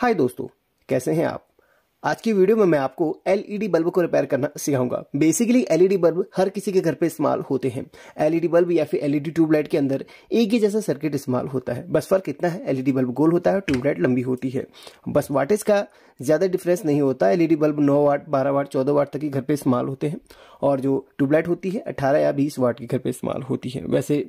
हाय दोस्तों कैसे हैं आप आज की वीडियो में मैं आपको एलईडी बल्ब को रिपेयर करना सिखाऊंगा बेसिकली एलईडी बल्ब हर किसी के घर पे इस्तेमाल होते हैं एलईडी बल्ब या फिर एलईडी ट्यूबलाइट के अंदर एक ही जैसा सर्किट इस्तेमाल होता है बस फर्क इतना है एलईडी बल्ब गोल होता है ट्यूबलाइट लंबी होती है बस वाटेज का ज़्यादा डिफरेंस नहीं होता एलईडी बल्ब नौ वाट बारह वाट चौदह वाट तक के घर पर इस्तेमाल होते हैं और जो ट्यूबलाइट होती है अट्ठारह या बीस वाट के घर पर इस्तेमाल होती है वैसे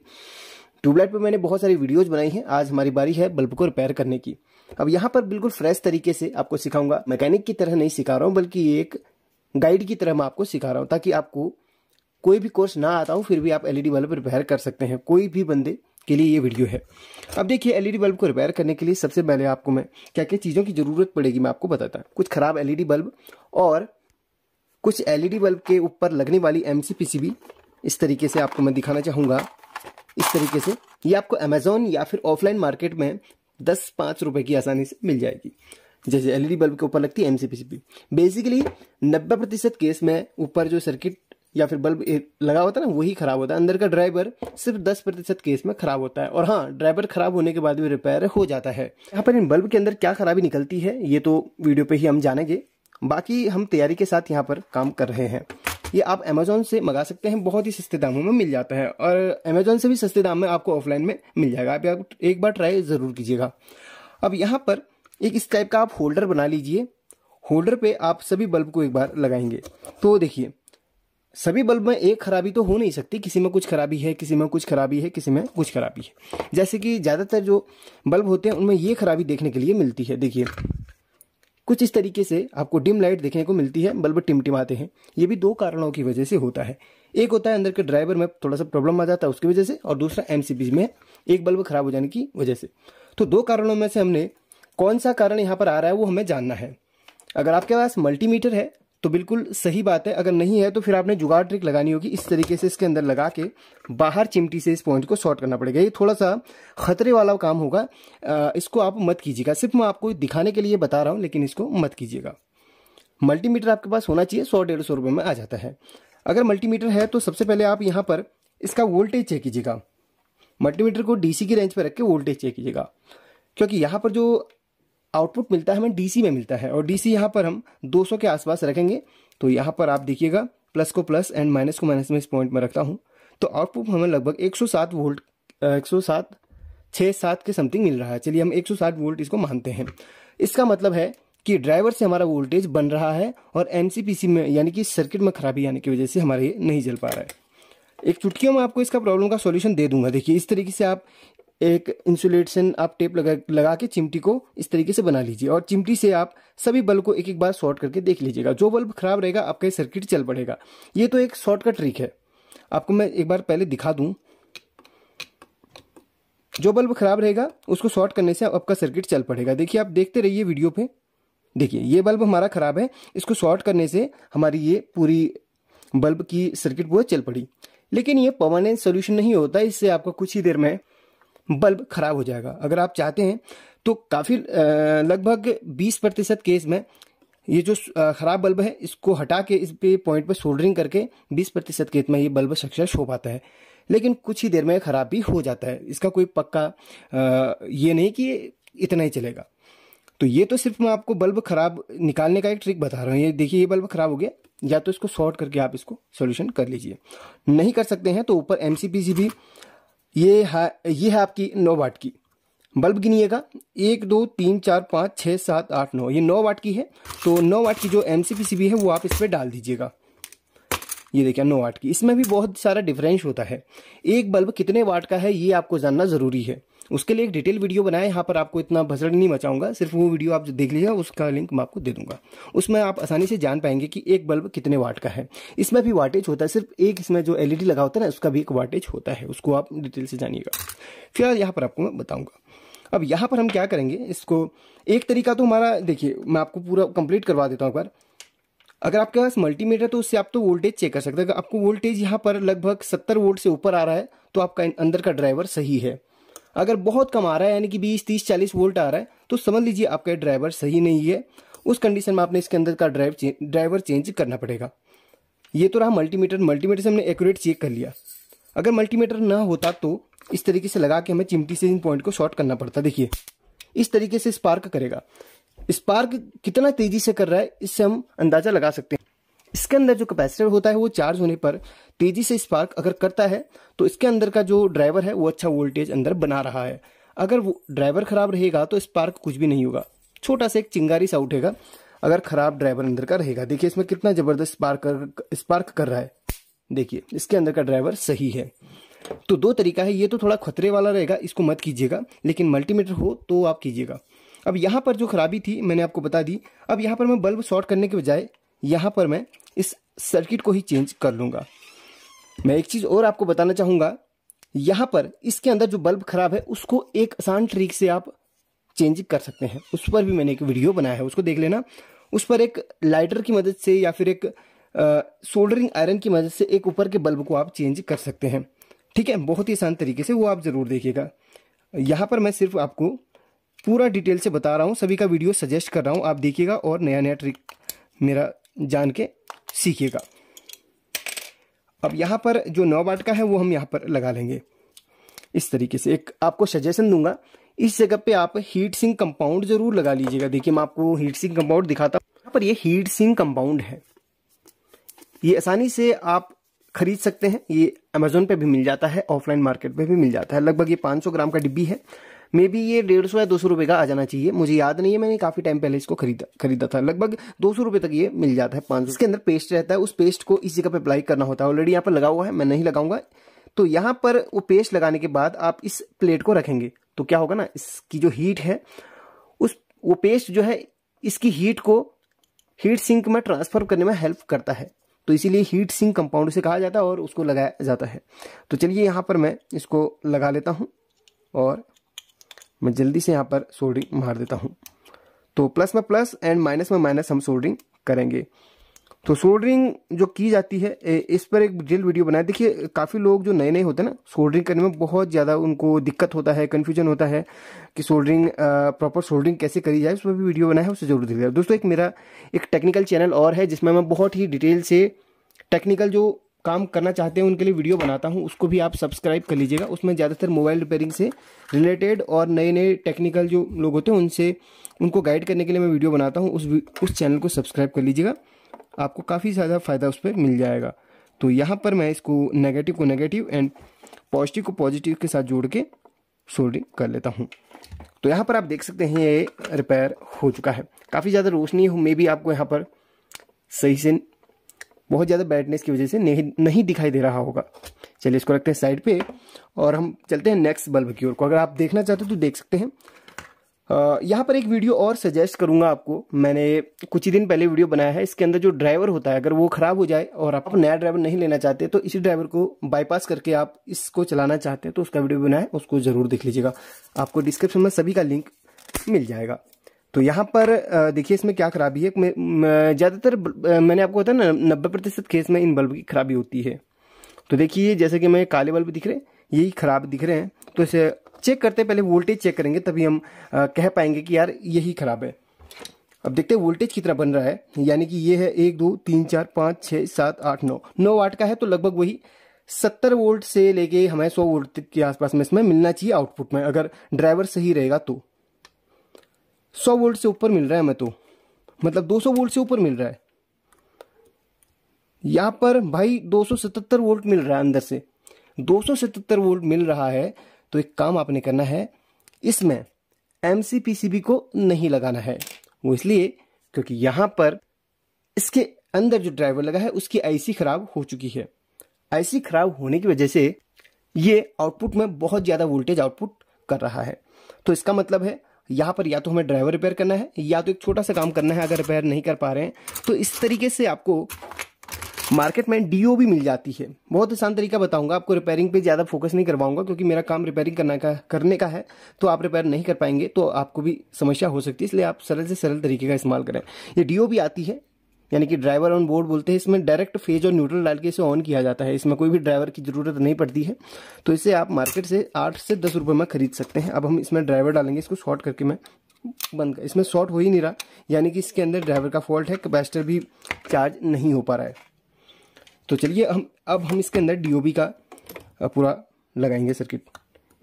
ट्यूबलाइट पर मैंने बहुत सारी वीडियोज़ बनाई हैं आज हमारी बारी है बल्ब को रिपेयर करने की अब यहाँ पर बिल्कुल फ्रेश तरीके से आपको सिखाऊंगा मैकेनिक की तरह नहीं सिखा रहा हूँ बल्कि एक गाइड की तरह मैं आपको सिखा रहा हूँ ताकि आपको कोई भी कोर्स ना आता हो फिर भी आप एलईडी बल्ब रिपेयर कर सकते हैं कोई भी बंदे के लिए ये वीडियो है अब देखिए एलईडी बल्ब को रिपेयर करने के लिए सबसे पहले आपको मैं क्या क्या चीज़ों की ज़रूरत पड़ेगी मैं आपको बताता हूँ कुछ ख़राब एलईडी बल्ब और कुछ एलईडी बल्ब के ऊपर लगने वाली एम इस तरीके से आपको मैं दिखाना चाहूँगा इस तरीके से ये आपको अमेजोन या फिर ऑफलाइन मार्केट में दस पाँच रुपए की आसानी से मिल जाएगी जैसे एलईडी बल्ब के ऊपर लगती है एमसीपीसीबी बेसिकली नब्बे प्रतिशत केस में ऊपर जो सर्किट या फिर बल्ब लगा होता है ना वही खराब होता है अंदर का ड्राइवर सिर्फ दस प्रतिशत केस में खराब होता है और हाँ ड्राइवर खराब होने के बाद भी रिपेयर हो जाता है यहाँ पर इन बल्ब के अंदर क्या खराबी निकलती है ये तो वीडियो पे ही हम जानेंगे बाकी हम तैयारी के साथ यहाँ पर काम कर रहे हैं ये आप अमेजोन से मंगा सकते हैं बहुत ही सस्ते दामों में मिल जाता है और अमेजोन से भी सस्ते दाम में आपको ऑफलाइन में मिल जाएगा आप, आप एक बार ट्राई ज़रूर कीजिएगा अब यहाँ पर एक इस टाइप का आप होल्डर बना लीजिए होल्डर पे आप सभी बल्ब को एक बार लगाएंगे तो देखिए सभी बल्ब में एक खराबी तो हो नहीं सकती किसी में कुछ खराबी है किसी में कुछ खराबी है किसी में कुछ खराबी है जैसे कि ज़्यादातर जो बल्ब होते हैं उनमें ये खराबी देखने के लिए मिलती है देखिए कुछ इस तरीके से आपको डिम लाइट देखने को मिलती है बल्ब टिमटिमाते हैं ये भी दो कारणों की वजह से होता है एक होता है अंदर के ड्राइवर में थोड़ा सा प्रॉब्लम आ जाता है उसकी वजह से और दूसरा एम में एक बल्ब खराब हो जाने की वजह से तो दो कारणों में से हमने कौन सा कारण यहाँ पर आ रहा है वो हमें जानना है अगर आपके पास मल्टीमीटर है तो बिल्कुल सही बात है अगर नहीं है तो फिर आपने जुगाड़ ट्रिक लगानी होगी इस तरीके से इसके अंदर लगा के बाहर चिमटी से इस पॉइंट को शॉर्ट करना पड़ेगा ये थोड़ा सा खतरे वाला काम होगा इसको आप मत कीजिएगा सिर्फ मैं आपको दिखाने के लिए बता रहा हूँ लेकिन इसको मत कीजिएगा मल्टीमीटर आपके पास होना चाहिए सौ डेढ़ सौ रुपये में आ जाता है अगर मल्टीमीटर है तो सबसे पहले आप यहाँ पर इसका वोल्टेज चेक कीजिएगा मल्टीमीटर को डीसी की रेंज पर रख के वोल्टेज चेक कीजिएगा क्योंकि यहाँ पर जो आउटपुट मिलता है हमें डीसी में मिलता है और डीसी यहाँ पर हम 200 के आसपास रखेंगे तो यहाँ पर आप देखिएगा प्लस को प्लस एंड माइनस को माइनस में इस पॉइंट में रखता हूँ तो आउटपुट हमें लगभग 107 वोल्ट 107 छः सात के समथिंग मिल रहा है चलिए हम 160 वोल्ट इसको मानते हैं इसका मतलब है कि ड्राइवर से हमारा वोल्टेज बन रहा है और एम में यानी कि सर्किट में खराबी आने की वजह से हमारा ये नहीं जल पा रहा है एक चुटकियों में आपको इसका प्रॉब्लम का सॉल्यूशन दे दूंगा देखिए इस तरीके से आप एक इंसुलेशन आप टेप लगा लगा के चिमटी को इस तरीके से बना लीजिए और चिमटी से आप सभी बल्ब को एक एक बार शॉर्ट करके देख लीजिएगा जो बल्ब खराब रहेगा आपका ये सर्किट चल पड़ेगा ये तो एक शॉर्ट का ट्रिक है आपको मैं एक बार पहले दिखा दूँ जो बल्ब खराब रहेगा उसको शॉर्ट करने से आपका सर्किट चल पड़ेगा देखिए आप देखते रहिए वीडियो पे देखिए ये बल्ब हमारा खराब है इसको शॉर्ट करने से हमारी ये पूरी बल्ब की सर्किट पूरा चल पड़ी लेकिन ये परमानेंट सोल्यूशन नहीं होता इससे आपको कुछ ही देर में बल्ब खराब हो जाएगा अगर आप चाहते हैं तो काफ़ी लगभग 20 प्रतिशत केस में ये जो ख़राब बल्ब है इसको हटा के इस पे पॉइंट पर सोल्डरिंग करके 20 प्रतिशत केस में ये बल्ब सक्सेस हो पाता है लेकिन कुछ ही देर में ख़राब भी हो जाता है इसका कोई पक्का ये नहीं कि इतना ही चलेगा तो ये तो सिर्फ मैं आपको बल्ब खराब निकालने का एक ट्रिक बता रहा हूँ ये देखिए ये बल्ब खराब हो गया या तो इसको शॉर्ट करके आप इसको सोल्यूशन कर लीजिए नहीं कर सकते हैं तो ऊपर एम भी ये है ये है आपकी नौ वाट की बल्ब गिनिएगा एक दो तीन चार पाँच छः सात आठ नौ ये नौ वाट की है तो नौ वाट की जो एम सी है वो आप इस पर डाल दीजिएगा ये देखिए नौ वाट की इसमें भी बहुत सारा डिफरेंस होता है एक बल्ब कितने वाट का है ये आपको जानना ज़रूरी है उसके लिए एक डिटेल वीडियो बनाया यहाँ पर आपको इतना भसड़ नहीं मचाऊंगा सिर्फ वो वीडियो आप देख लीजिएगा उसका लिंक मैं आपको दे दूंगा उसमें आप आसानी से जान पाएंगे कि एक बल्ब कितने वाट का है इसमें भी वाटेज होता है सिर्फ एक इसमें जो एलईडी लगा होता है ना उसका भी एक वाटेज होता है उसको आप डिटेल से जानिएगा फिलहाल यहाँ पर आपको मैं बताऊँगा अब यहाँ पर हम क्या करेंगे इसको एक तरीका तो हमारा देखिए मैं आपको पूरा कंप्लीट करवा देता हूँ एक बार अगर आपके पास मल्टीमीटर है तो उससे आप तो वोल्टेज चेक कर सकते हैं अगर आपको वोल्टेज यहाँ पर लगभग सत्तर वोल्ट से ऊपर आ रहा है तो आपका अंदर का ड्राइवर सही है अगर बहुत कम आ रहा है यानी कि बीस तीस चालीस वोल्ट आ रहा है तो समझ लीजिए आपका ड्राइवर सही नहीं है उस कंडीशन में आपने इसके अंदर का ड्राइव ड्राइवर चेंज करना पड़ेगा ये तो रहा मल्टीमीटर मल्टीमीटर से हमने एक्यूरेट चेक कर लिया अगर मल्टीमीटर ना होता तो इस तरीके से लगा के हमें चिमटी से इन पॉइंट को शॉर्ट करना पड़ता देखिए इस तरीके से स्पार्क करेगा स्पार्क कितना तेजी से कर रहा है इससे हम अंदाजा लगा सकते हैं इसके अंदर जो कैपेसिटर होता है वो चार्ज होने पर तेजी से स्पार्क अगर करता है तो इसके अंदर का जो ड्राइवर है वो अच्छा वोल्टेज अंदर बना रहा है अगर वो ड्राइवर खराब रहेगा तो स्पार्क कुछ भी नहीं होगा छोटा सा एक चिंगारी सा उठेगा अगर खराब ड्राइवर अंदर का रहेगा देखिए इसमें कितना जबरदस्त स्पार्क स्पार्क कर रहा है देखिए इसके अंदर का ड्राइवर सही है तो दो तरीका है ये तो थोड़ा खतरे वाला रहेगा इसको मत कीजिएगा लेकिन मल्टीमीटर हो तो आप कीजिएगा अब यहाँ पर जो खराबी थी मैंने आपको बता दी अब यहाँ पर मैं बल्ब शॉर्ट करने के बजाय यहाँ पर मैं इस सर्किट को ही चेंज कर लूँगा मैं एक चीज़ और आपको बताना चाहूँगा यहाँ पर इसके अंदर जो बल्ब खराब है उसको एक आसान ट्रिक से आप चेंज कर सकते हैं उस पर भी मैंने एक वीडियो बनाया है उसको देख लेना उस पर एक लाइटर की मदद से या फिर एक सोल्डरिंग आयरन की मदद से एक ऊपर के बल्ब को आप चेंज कर सकते हैं ठीक है बहुत ही आसान तरीके से वो आप ज़रूर देखिएगा यहाँ पर मैं सिर्फ आपको पूरा डिटेल से बता रहा हूँ सभी का वीडियो सजेस्ट कर रहा हूँ आप देखिएगा और नया नया ट्रिक मेरा जान के सीखिएगा अब यहाँ पर जो नौ वाट का है वो हम यहाँ पर लगा लेंगे इस तरीके से एक आपको सजेशन दूंगा इस जगह पे आप हीट सिंक कंपाउंड जरूर लगा लीजिएगा देखिए मैं आपको हीट सिंक कंपाउंड दिखाता हूँ यहाँ पर ये हीट सिंक कंपाउंड है ये आसानी से आप खरीद सकते हैं ये अमेजोन पे भी मिल जाता है ऑफलाइन मार्केट पे भी मिल जाता है लगभग ये 500 ग्राम का डिब्बी है मे बी ये डेढ़ सौ या दो सौ रुपये का आ जाना चाहिए मुझे याद नहीं है मैंने काफ़ी टाइम पहले इसको खरीदा खरीदा था लगभग दो सौ रुपये तक ये मिल जाता है पाँच इसके अंदर पेस्ट रहता है उस पेस्ट को इस जगह पर अप्लाई करना होता है ऑलरेडी यहाँ पर लगा हुआ है मैं नहीं लगाऊंगा तो यहाँ पर वो पेस्ट लगाने के बाद आप इस प्लेट को रखेंगे तो क्या होगा ना इसकी जो हीट है उस वो पेस्ट जो है इसकी हीट को हीट सिंक में ट्रांसफर करने में हेल्प करता है तो इसीलिए हीट सिंक कंपाउंड से कहा जाता है और उसको लगाया जाता है तो चलिए यहाँ पर मैं इसको लगा लेता हूँ और मैं जल्दी से यहाँ पर सोल्डरिंग मार देता हूँ तो प्लस में प्लस एंड माइनस में माइनस हम सोल्डरिंग करेंगे तो सोल्डरिंग जो की जाती है इस पर एक डिटेल वीडियो बनाए देखिए काफ़ी लोग जो नए नए होते हैं ना सोल्डरिंग करने में बहुत ज़्यादा उनको दिक्कत होता है कन्फ्यूजन होता है कि सोल्डरिंग प्रॉपर सोल्डरिंग कैसे करी जाए उस पर भी वीडियो बनाया है उसे जरूर देख दोस्तों एक मेरा एक टेक्निकल चैनल और है जिसमें मैं बहुत ही डिटेल से टेक्निकल जो काम करना चाहते हैं उनके लिए वीडियो बनाता हूँ उसको भी आप सब्सक्राइब कर लीजिएगा उसमें ज़्यादातर मोबाइल रिपेयरिंग से रिलेटेड और नए नए टेक्निकल जो लोग होते हैं उनसे उनको गाइड करने के लिए मैं वीडियो बनाता हूँ उस उस चैनल को सब्सक्राइब कर लीजिएगा आपको काफ़ी ज़्यादा फ़ायदा उस पर मिल जाएगा तो यहाँ पर मैं इसको नेगेटिव को नेगेटिव एंड पॉजिटिव को पॉजिटिव के साथ जोड़ के सोल्डिंग कर लेता हूँ तो यहाँ पर आप देख सकते हैं ये रिपेयर हो चुका है काफ़ी ज़्यादा रोशनी हो मे भी आपको यहाँ पर सही से बहुत ज़्यादा बैडनेस की वजह से नहीं नहीं दिखाई दे रहा होगा चलिए इसको रखते हैं साइड पे और हम चलते हैं नेक्स्ट बल्ब की ओर को अगर आप देखना चाहते हो तो देख सकते हैं यहाँ पर एक वीडियो और सजेस्ट करूँगा आपको मैंने कुछ ही दिन पहले वीडियो बनाया है इसके अंदर जो ड्राइवर होता है अगर वो ख़राब हो जाए और आप नया ड्राइवर नहीं लेना चाहते तो इसी ड्राइवर को बाईपास करके आप इसको चलाना चाहते हैं तो उसका वीडियो बनाए उसको ज़रूर देख लीजिएगा आपको डिस्क्रिप्शन में सभी का लिंक मिल जाएगा तो यहाँ पर देखिए इसमें क्या खराबी है ज़्यादातर मैंने आपको बताया ना नब्बे प्रतिशत केस में इन बल्ब की खराबी होती है तो देखिए जैसे कि मैं काले बल्ब दिख रहे हैं यही खराब दिख रहे हैं तो इसे चेक करते पहले वोल्टेज चेक करेंगे तभी हम आ, कह पाएंगे कि यार यही खराब है अब देखते हैं वोल्टेज कितना बन रहा है यानी कि ये है एक दो तीन चार पाँच छः सात आठ नौ नौ वाट का है तो लगभग वही सत्तर वोल्ट से लेके हमें सौ वोल्ट के आसपास में इसमें मिलना चाहिए आउटपुट में अगर ड्राइवर सही रहेगा तो सौ वोल्ट से ऊपर मिल रहा है हमें तो मतलब 200 वोल्ट से ऊपर मिल रहा है यहां पर भाई 277 वोल्ट मिल रहा है अंदर से 277 वोल्ट मिल रहा है तो एक काम आपने करना है इसमें एम को नहीं लगाना है वो इसलिए क्योंकि यहां पर इसके अंदर जो ड्राइवर लगा है उसकी आईसी खराब हो चुकी है आईसी खराब होने की वजह से ये आउटपुट में बहुत ज़्यादा वोल्टेज आउटपुट कर रहा है तो इसका मतलब है यहाँ पर या तो हमें ड्राइवर रिपेयर करना है या तो एक छोटा सा काम करना है अगर रिपेयर नहीं कर पा रहे हैं तो इस तरीके से आपको मार्केट में डीओ भी मिल जाती है बहुत आसान तरीका बताऊंगा आपको रिपेयरिंग पे ज़्यादा फोकस नहीं करवाऊंगा क्योंकि मेरा काम रिपेयरिंग करने का करने का है तो आप रिपेयर नहीं कर पाएंगे तो आपको भी समस्या हो सकती है इसलिए आप सरल से सरल तरीके का इस्तेमाल करें ये डीओ भी आती है यानी कि ड्राइवर ऑन बोर्ड बोलते हैं इसमें डायरेक्ट फेज और न्यूट्रल डाल के इसे ऑन किया जाता है इसमें कोई भी ड्राइवर की ज़रूरत नहीं पड़ती है तो इसे आप मार्केट से आठ से दस रुपये में खरीद सकते हैं अब हम इसमें ड्राइवर डालेंगे इसको शॉर्ट करके मैं बंद कर इसमें शॉर्ट हो ही नहीं रहा यानी कि इसके अंदर ड्राइवर का फॉल्ट है कैपेसिटर भी चार्ज नहीं हो पा रहा है तो चलिए हम अब हम इसके अंदर डी का पूरा लगाएंगे सर्किट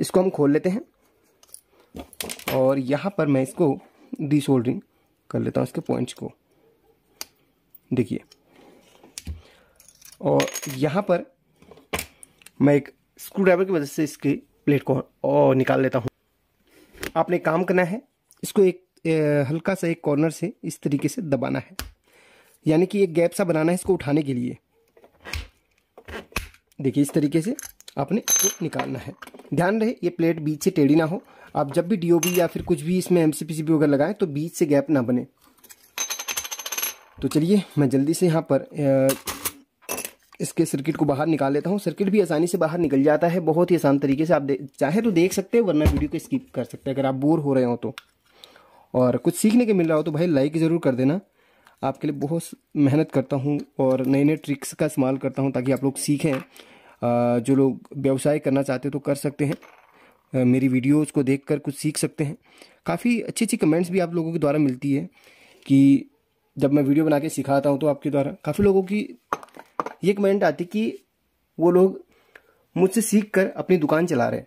इसको हम खोल लेते हैं और यहाँ पर मैं इसको डिसोल्डरिंग कर लेता हूँ इसके पॉइंट्स को देखिए और यहाँ पर मैं एक स्क्रू ड्राइवर की वजह से इसकी प्लेट को और निकाल लेता हूँ आपने काम करना है इसको एक ए, हल्का सा एक कॉर्नर से इस तरीके से दबाना है यानी कि एक गैप सा बनाना है इसको उठाने के लिए देखिए इस तरीके से आपने इसको निकालना है ध्यान रहे ये प्लेट बीच से टेढ़ी ना हो आप जब भी डीओबी या फिर कुछ भी इसमें एमसीपीसीबी वगैरह लगाएं तो बीच से गैप ना बने तो चलिए मैं जल्दी से यहाँ पर इसके सर्किट को बाहर निकाल लेता हूँ सर्किट भी आसानी से बाहर निकल जाता है बहुत ही आसान तरीके से आप चाहे तो देख सकते हैं वरना वीडियो को स्किप कर सकते हैं अगर आप बोर हो रहे हो तो और कुछ सीखने के मिल रहा हो तो भाई लाइक ज़रूर कर देना आपके लिए बहुत मेहनत करता हूँ और नए नए ट्रिक्स का इस्तेमाल करता हूँ ताकि आप लोग सीखें जो लोग व्यवसाय करना चाहते तो कर सकते हैं मेरी वीडियोज़ को देख कर कुछ सीख सकते हैं काफ़ी अच्छी अच्छी कमेंट्स भी आप लोगों के द्वारा मिलती है कि जब मैं वीडियो बना के सिखाता हूँ तो आपके द्वारा काफ़ी लोगों की ये कमेंट आती कि वो लोग मुझसे सीख कर अपनी दुकान चला रहे हैं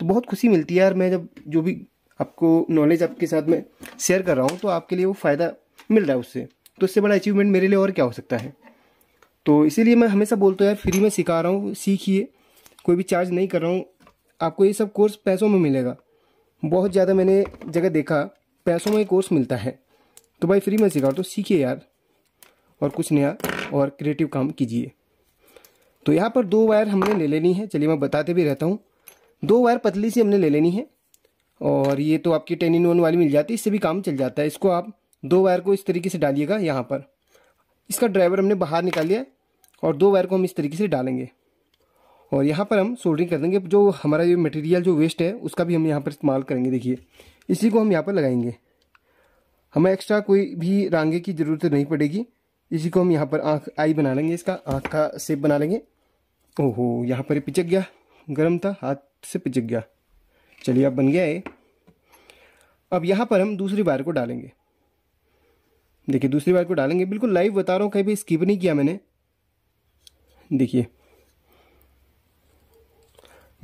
तो बहुत खुशी मिलती है यार मैं जब जो भी आपको नॉलेज आपके साथ में शेयर कर रहा हूँ तो आपके लिए वो फ़ायदा मिल रहा है उससे तो उससे बड़ा अचीवमेंट मेरे लिए और क्या हो सकता है तो इसीलिए मैं हमेशा बोलता हूँ यार फ्री में सिखा रहा हूँ सीखिए कोई भी चार्ज नहीं कर रहा हूँ आपको ये सब कोर्स पैसों में मिलेगा बहुत ज़्यादा मैंने जगह देखा पैसों में कोर्स मिलता है तो भाई फ्री में सिखा तो सीखिए यार और कुछ नया और क्रिएटिव काम कीजिए तो यहाँ पर दो वायर हमने ले लेनी है चलिए मैं बताते भी रहता हूँ दो वायर पतली सी हमने ले लेनी है और ये तो आपकी टेन इन वन वाली मिल जाती है इससे भी काम चल जाता है इसको आप दो वायर को इस तरीके से डालिएगा यहाँ पर इसका ड्राइवर हमने बाहर निकाल लिया और दो वायर को हम इस तरीके से डालेंगे और यहाँ पर हम सोल्डरिंग कर देंगे जो हमारा ये मटेरियल जो वेस्ट है उसका भी हम यहाँ पर इस्तेमाल करेंगे देखिए इसी को हम यहाँ पर लगाएंगे हमें एक्स्ट्रा कोई भी रांगे की ज़रूरत नहीं पड़ेगी इसी को हम यहाँ पर आँख आई बना लेंगे इसका आँख का सेप बना लेंगे ओहो यहाँ पर पिचक गया गर्म था हाथ से पिचक गया चलिए अब बन गया है अब यहाँ पर हम दूसरी वायर को डालेंगे देखिए दूसरी वायर को डालेंगे बिल्कुल लाइव बता रहा हूँ कहीं भी स्किप नहीं किया मैंने देखिए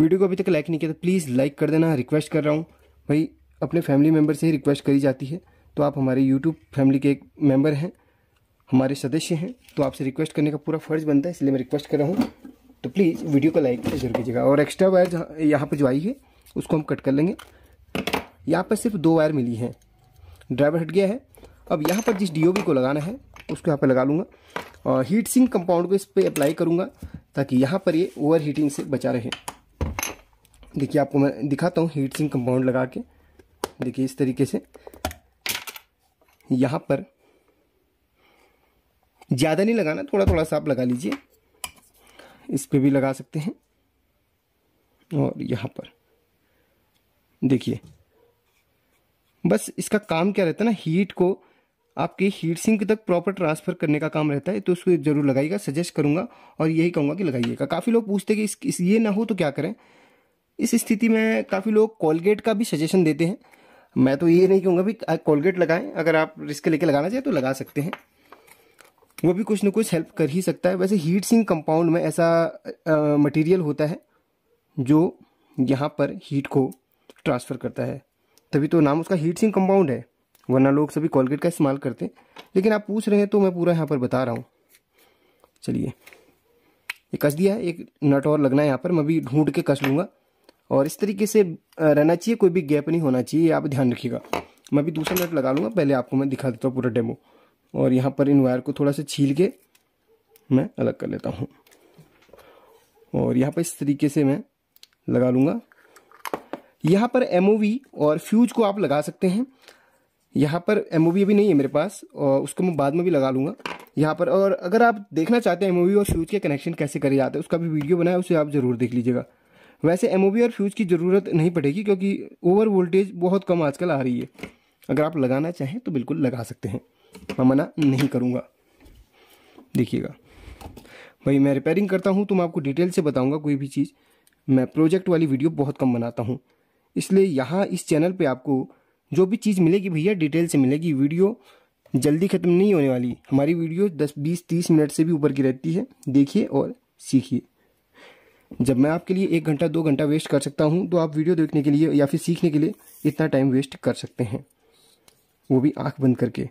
वीडियो को अभी तक लाइक नहीं किया तो प्लीज़ लाइक कर देना रिक्वेस्ट कर रहा हूँ भाई अपने फैमिली मेम्बर से ही रिक्वेस्ट करी जाती है तो आप हमारे यूट्यूब फैमिली के एक मेम्बर हैं हमारे सदस्य हैं तो आपसे रिक्वेस्ट करने का पूरा फ़र्ज़ बनता है इसलिए मैं रिक्वेस्ट कर रहा हूँ तो प्लीज़ वीडियो को लाइक जरूर कीजिएगा और एक्स्ट्रा वायर यहाँ पर जो आई है उसको हम कट कर लेंगे यहाँ पर सिर्फ दो वायर मिली है ड्राइवर हट गया है अब यहाँ पर जिस डी को लगाना है उसको यहाँ पर लगा लूँगा और हीट सिंक कंपाउंड को इस पर अप्लाई करूँगा ताकि यहाँ पर ये ओवर हीटिंग से बचा रहे देखिए आपको मैं दिखाता हूँ हीट सिंक कंपाउंड लगा के देखिए इस तरीके से यहाँ पर ज़्यादा नहीं लगाना थोड़ा थोड़ा सा आप लगा लीजिए इस पर भी लगा सकते हैं और यहाँ पर देखिए बस इसका काम क्या रहता है ना हीट को आपके हीट सिंक तक प्रॉपर ट्रांसफ़र करने का काम रहता है तो उसको ज़रूर लगाइएगा सजेस्ट करूंगा और यही कहूंगा कि लगाइएगा काफ़ी लोग पूछते हैं कि इस, इस ये ना हो तो क्या करें इस स्थिति में काफ़ी लोग कोलगेट का भी सजेशन देते हैं मैं तो ये नहीं कहूँगा भी कोलगेट लगाएं अगर आप रिस्क लेके लगाना चाहिए तो लगा सकते हैं वो भी कुछ ना कुछ हेल्प कर ही सकता है वैसे हीट सिंक कंपाउंड में ऐसा मटेरियल होता है जो यहाँ पर हीट को ट्रांसफ़र करता है तभी तो नाम उसका हीट सिंक कंपाउंड है वरना लोग सभी कोलगेट का इस्तेमाल करते हैं लेकिन आप पूछ रहे हैं तो मैं पूरा यहाँ पर बता रहा हूँ चलिए ये कस दिया है एक नट और लगना है यहाँ पर मैं भी ढूंढ के कस लूँगा और इस तरीके से रहना चाहिए कोई भी गैप नहीं होना चाहिए आप ध्यान रखिएगा मैं भी दूसरा नट लगा लूँगा पहले आपको मैं दिखा देता हूँ पूरा डेमो और यहाँ पर इन वायर को थोड़ा सा छील के मैं अलग कर लेता हूँ और यहाँ पर इस तरीके से मैं लगा लूँगा यहाँ पर एम और फ्यूज को आप लगा सकते हैं यहाँ पर एम अभी नहीं है मेरे पास और उसको मैं बाद में भी लगा लूँगा यहाँ पर और अगर आप देखना चाहते हैं एम और फ्यूज के कनेक्शन कैसे करे जाते हैं उसका भी वीडियो बनाया उसे आप ज़रूर देख लीजिएगा वैसे एम और फ्यूज़ की ज़रूरत नहीं पड़ेगी क्योंकि ओवर वोल्टेज बहुत कम आजकल आ रही है अगर आप लगाना चाहें तो बिल्कुल लगा सकते हैं मैं मना नहीं करूँगा देखिएगा भाई मैं रिपेयरिंग करता हूँ तो मैं आपको डिटेल से बताऊँगा कोई भी चीज़ मैं प्रोजेक्ट वाली वीडियो बहुत कम बनाता हूँ इसलिए यहाँ इस चैनल पे आपको जो भी चीज़ मिलेगी भैया डिटेल से मिलेगी वीडियो जल्दी ख़त्म नहीं होने वाली हमारी वीडियो 10, 20, 30 मिनट से भी ऊपर की रहती है देखिए और सीखिए जब मैं आपके लिए एक घंटा दो घंटा वेस्ट कर सकता हूँ तो आप वीडियो देखने के लिए या फिर सीखने के लिए इतना टाइम वेस्ट कर सकते हैं वो भी आँख बंद करके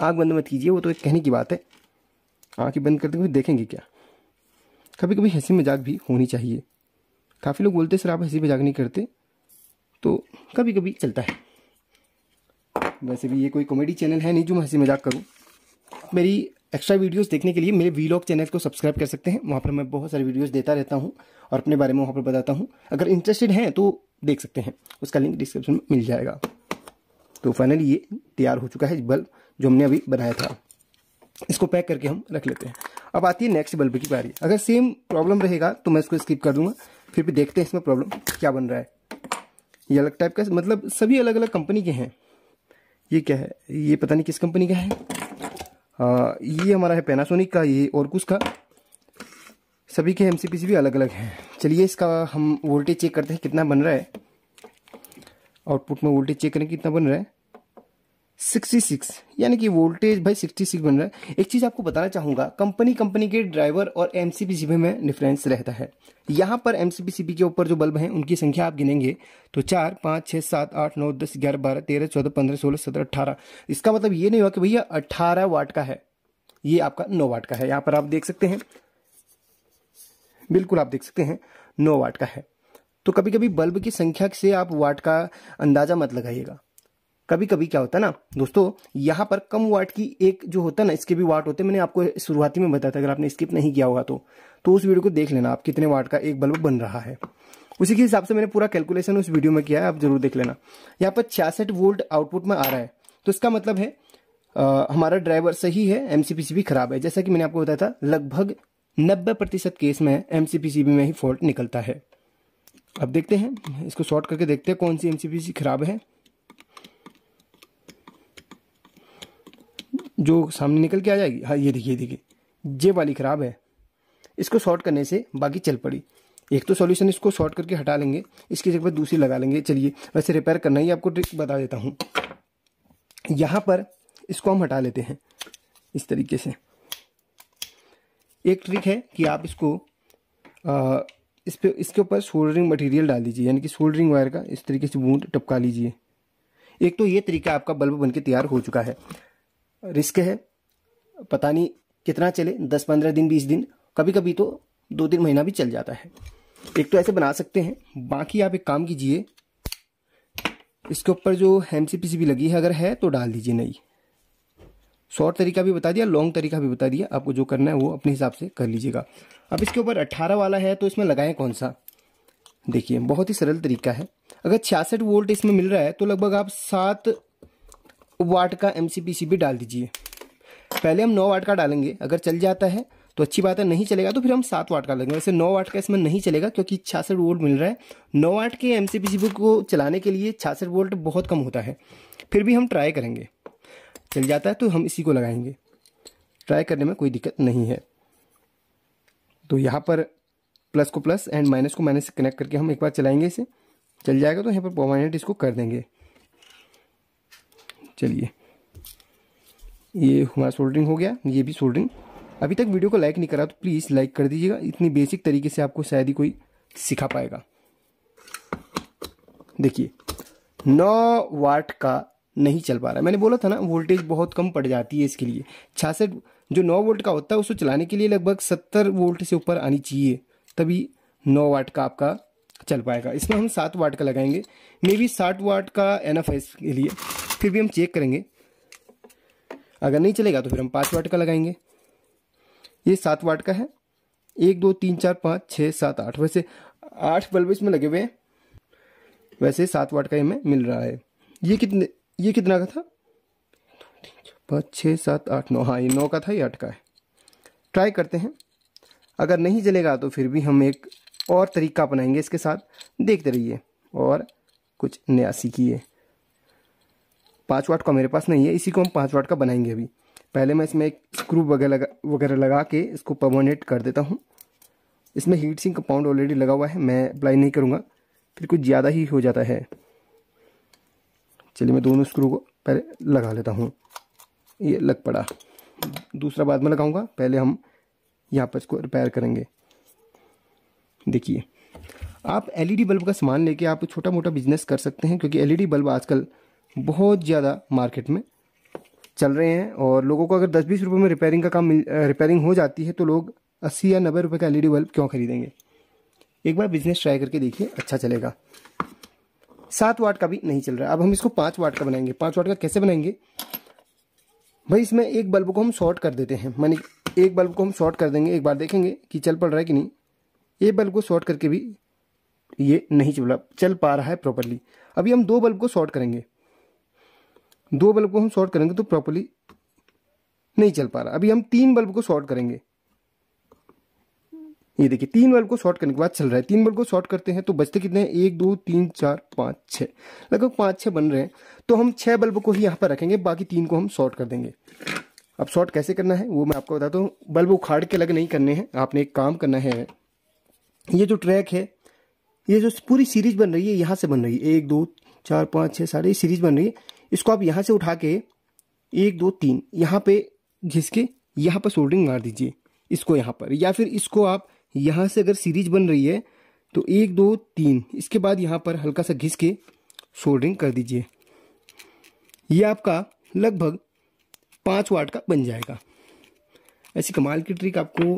आँख बंद मत कीजिए वो तो एक कहने की बात है आँखें बंद करते हुए देखेंगे क्या कभी कभी हंसी मजाक भी होनी चाहिए काफ़ी लोग बोलते सर आप हंसी मजाक नहीं करते तो कभी कभी चलता है वैसे भी ये कोई कॉमेडी चैनल है नहीं जो मैं हंसी मजाक करूँ मेरी एक्स्ट्रा वीडियोस देखने के लिए मेरे वीलॉग चैनल को सब्सक्राइब कर सकते हैं वहाँ पर मैं बहुत सारे वीडियोस देता रहता हूँ और अपने बारे में वहाँ पर बताता हूँ अगर इंटरेस्टेड हैं तो देख सकते हैं उसका लिंक डिस्क्रिप्शन में मिल जाएगा तो फाइनली ये तैयार हो चुका है बल्ब जो हमने अभी बनाया था इसको पैक करके हम रख लेते हैं अब आती है नेक्स्ट बल्ब की बारी अगर सेम प्रॉब्लम रहेगा तो मैं इसको स्किप कर दूंगा फिर भी देखते हैं इसमें प्रॉब्लम क्या बन रहा है ये अलग टाइप का मतलब सभी अलग अलग कंपनी के हैं ये क्या है ये पता नहीं किस कंपनी का है ये हमारा है पैनासोनिक का ये और कुछ का सभी के एम भी अलग अलग हैं चलिए इसका हम वोल्टेज चेक करते हैं कितना बन रहा है आउटपुट में वोल्टेज चेक करें कितना बन रहा है सिक्सटी सिक्स यानी कि वोल्टेज भाई सिक्सटी सिक्स बन रहा है एक चीज़ आपको बताना चाहूंगा कंपनी कंपनी के ड्राइवर और एम सी में डिफरेंस रहता है यहाँ पर एम सी के ऊपर जो बल्ब हैं उनकी संख्या आप गिनेंगे तो चार पाँच छः सात आठ नौ दस ग्यारह बारह तेरह चौदह पंद्रह सोलह सत्रह अट्ठारह इसका मतलब ये नहीं हुआ कि भैया अट्ठारह वाट का है ये आपका नौ वाट का है यहाँ पर आप देख सकते हैं बिल्कुल आप देख सकते हैं नौ वाट का है तो कभी कभी बल्ब की संख्या से आप वाट का अंदाज़ा मत लगाइएगा कभी कभी क्या होता है ना दोस्तों यहाँ पर कम वाट की एक जो होता है ना इसके भी वाट होते हैं मैंने आपको शुरुआती में बताया था अगर आपने स्किप नहीं किया होगा तो तो उस वीडियो को देख लेना आप कितने वाट का एक बल्ब बन रहा है उसी के हिसाब से मैंने पूरा कैलकुलेशन उस वीडियो में किया है आप जरूर देख लेना यहाँ पर छियासठ वोल्ट आउटपुट में आ रहा है तो इसका मतलब है आ, हमारा ड्राइवर सही है एम भी खराब है जैसा कि मैंने आपको बताया था लगभग नब्बे प्रतिशत केस में एम में ही फॉल्ट निकलता है अब देखते हैं इसको शॉर्ट करके देखते हैं कौन सी एम खराब है जो सामने निकल के आ जाएगी हाँ ये देखिए देखिए जेब वाली ख़राब है इसको शॉर्ट करने से बाकी चल पड़ी एक तो सॉल्यूशन इसको शॉर्ट करके हटा लेंगे इसकी जगह पर दूसरी लगा लेंगे चलिए वैसे रिपेयर करना ही आपको ट्रिक बता देता हूँ यहाँ पर इसको हम हटा लेते हैं इस तरीके से एक ट्रिक है कि आप इसको आ, इस पे इसके ऊपर सोल्डरिंग मटेरियल डाल दीजिए यानी कि सोल्डरिंग वायर का इस तरीके से बूंद टपका लीजिए एक तो ये तरीका आपका बल्ब बनके तैयार हो चुका है रिस्क है पता नहीं कितना चले दस पंद्रह दिन बीस दिन कभी कभी तो दो तीन महीना भी चल जाता है एक तो ऐसे बना सकते हैं बाकी आप एक काम कीजिए इसके ऊपर जो हेमसी पीसी भी लगी है अगर है तो डाल दीजिए नहीं शॉर्ट तरीका भी बता दिया लॉन्ग तरीका भी बता दिया आपको जो करना है वो अपने हिसाब से कर लीजिएगा अब इसके ऊपर 18 वाला है तो इसमें लगाएं कौन सा देखिए बहुत ही सरल तरीका है अगर छियासठ वोल्ट इसमें मिल रहा है तो लगभग आप सात वाट का एम भी डाल दीजिए पहले हम नौ वाट का डालेंगे अगर चल जाता है तो अच्छी बात है नहीं चलेगा तो फिर हम सात वाट का लेंगे वैसे नौ वाट का इसमें नहीं चलेगा क्योंकि छियासठ वोल्ट मिल रहा है नौ वाट के एम को चलाने के लिए छियासठ वोल्ट बहुत कम होता है फिर भी हम ट्राई करेंगे चल जाता है तो हम इसी को लगाएंगे ट्राई करने में कोई दिक्कत नहीं है तो यहाँ पर प्लस को प्लस एंड माइनस को माइनस कनेक्ट करके हम एक बार चलाएंगे इसे चल जाएगा तो यहाँ पर परमानेंट इसको कर देंगे चलिए ये हमारा सोल्डरिंग हो गया ये भी सोल्डरिंग अभी तक वीडियो को लाइक नहीं करा तो प्लीज़ लाइक कर दीजिएगा इतनी बेसिक तरीके से आपको शायद ही कोई सिखा पाएगा देखिए नौ वाट का नहीं चल पा रहा मैंने बोला था ना वोल्टेज बहुत कम पड़ जाती है इसके लिए छियासठ जो नौ वोल्ट का होता है उसको चलाने के लिए लगभग सत्तर वोल्ट से ऊपर आनी चाहिए तभी नौ वाट का आपका चल पाएगा इसमें हम सात वाट का लगाएंगे मे बी साठ वाट का एफ है के लिए फिर भी हम चेक करेंगे अगर नहीं चलेगा तो फिर हम पाँच वाट का लगाएंगे ये सात वाट का है एक दो तीन चार पाँच छः सात आठ वैसे आठ बल्ब इसमें लगे हुए हैं वैसे सात वाट का हमें मिल रहा है ये कितने ये कितना का था पाँच छः सात आठ नौ हाँ ये नौ का था ये आठ का है ट्राई करते हैं अगर नहीं जलेगा तो फिर भी हम एक और तरीका अपनाएंगे इसके साथ देखते रहिए और कुछ नया सीखिए पाँच वाट का मेरे पास नहीं है इसी को हम पाँच वाट का बनाएंगे अभी पहले मैं इसमें एक स्क्रू वगैरह लगा वगैरह लगा के इसको परमानेंट कर देता हूँ इसमें हीट सिंह कंपाउंड ऑलरेडी लगा हुआ है मैं अप्लाई नहीं करूँगा फिर कुछ ज़्यादा ही हो जाता है चलिए मैं दोनों स्क्रू को पहले लगा लेता हूँ ये लग पड़ा दूसरा बाद में लगाऊँगा पहले हम यहाँ पर इसको रिपेयर करेंगे देखिए आप एलईडी बल्ब e का सामान लेके आप छोटा मोटा बिजनेस कर सकते हैं क्योंकि एलईडी बल्ब e आजकल बहुत ज़्यादा मार्केट में चल रहे हैं और लोगों को अगर दस बीस रुपये में रिपेयरिंग का काम मिल रिपेयरिंग हो जाती है तो लोग अस्सी या नब्बे रुपये का एलईडी बल्ब e क्यों खरीदेंगे एक बार बिजनेस ट्राई करके देखिए अच्छा चलेगा सात वाट का भी नहीं चल रहा अब हम इसको पाँच वाट का बनाएंगे पाँच वाट का कैसे बनाएंगे भाई इसमें एक बल्ब को हम शॉर्ट कर देते हैं मानी एक बल्ब को हम शॉर्ट कर देंगे एक बार देखेंगे कि चल पड़ रहा है कि नहीं एक बल्ब को शॉर्ट करके भी ये नहीं चल चल पा रहा है प्रॉपरली अभी हम दो बल्ब को शॉर्ट करेंगे दो बल्ब को हम शॉर्ट करेंगे तो प्रॉपरली नहीं चल पा रहा अभी हम तीन बल्ब को शॉर्ट करेंगे ये देखिए तीन बल्ब को शॉर्ट करने के बाद चल रहा है तीन बल्ब को शॉर्ट करते हैं तो बचते कितने हैं एक दो तीन चार पाँच छः लगभग पाँच छः बन रहे हैं तो हम छः बल्ब को ही यहाँ पर रखेंगे बाकी तीन को हम शॉर्ट कर देंगे अब शॉर्ट कैसे करना है वो मैं आपको बताता हूँ बल्ब उखाड़ के अलग नहीं करने हैं आपने एक काम करना है ये जो ट्रैक है ये जो पूरी सीरीज बन रही है यहाँ से बन रही है एक दो चार पाँच छः सारे सीरीज बन रही है इसको आप यहाँ से उठा के एक दो तीन यहाँ पे घिस के यहाँ पर सोल्डरिंग मार दीजिए इसको यहाँ पर या फिर इसको आप यहाँ से अगर सीरीज बन रही है तो एक दो तीन इसके बाद यहाँ पर हल्का सा घिस के सोल्डरिंग कर दीजिए ये आपका लगभग पाँच वाट का बन जाएगा ऐसी कमाल की ट्रिक आपको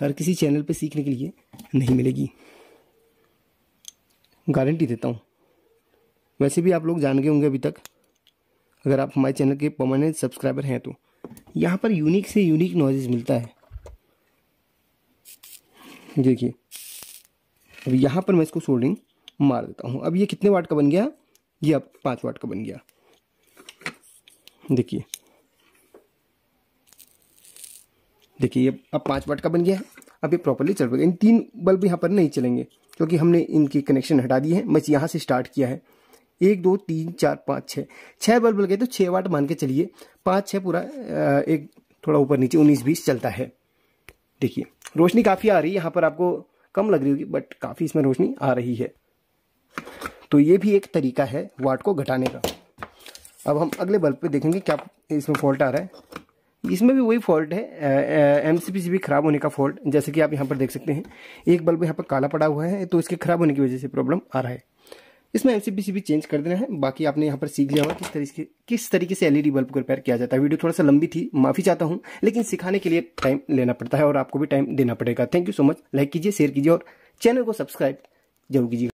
हर किसी चैनल पर सीखने के लिए नहीं मिलेगी गारंटी देता हूँ वैसे भी आप लोग जान गए होंगे अभी तक अगर आप हमारे चैनल के परमानेंट सब्सक्राइबर हैं तो यहाँ पर यूनिक से यूनिक नॉइजेज मिलता है देखिए अब यहाँ पर मैं इसको सोल्डिंग मार देता हूँ अब ये कितने वाट का बन गया ये अब पाँच वाट का बन गया देखिए देखिए ये अब पाँच वाट का बन गया अभी प्रॉपरली चल पाएगा इन तीन बल्ब यहाँ पर नहीं चलेंगे क्योंकि हमने इनकी कनेक्शन हटा दी है बस यहाँ से स्टार्ट किया है एक दो तीन चार पाँच छः छः बल्ब लगे तो छः वाट मान के चलिए पाँच छः पूरा एक थोड़ा ऊपर नीचे उन्नीस बीस चलता है देखिए रोशनी काफ़ी आ रही है यहाँ पर आपको कम लग रही होगी बट काफ़ी इसमें रोशनी आ रही है तो ये भी एक तरीका है वाट को घटाने का अब हम अगले बल्ब पे देखेंगे क्या इसमें फॉल्ट आ रहा है इसमें भी वही फॉल्ट है एम सी भी खराब होने का फॉल्ट जैसे कि आप यहाँ पर देख सकते हैं एक बल्ब यहाँ पर काला पड़ा हुआ है तो इसके खराब होने की वजह से प्रॉब्लम आ रहा है इसमें एम भी चेंज कर देना है बाकी आपने यहाँ पर सीख लिया होगा किस तरीके किस तरीके से एलईडी बल्ब e को रिपेयर किया जाता है वीडियो थोड़ा सा लंबी थी माफी चाहता हूँ लेकिन सिखाने के लिए टाइम लेना पड़ता है और आपको भी टाइम देना पड़ेगा thank you so much like कीजिए शेयर कीजिए और चैनल को सब्सक्राइब जरूर कीजिए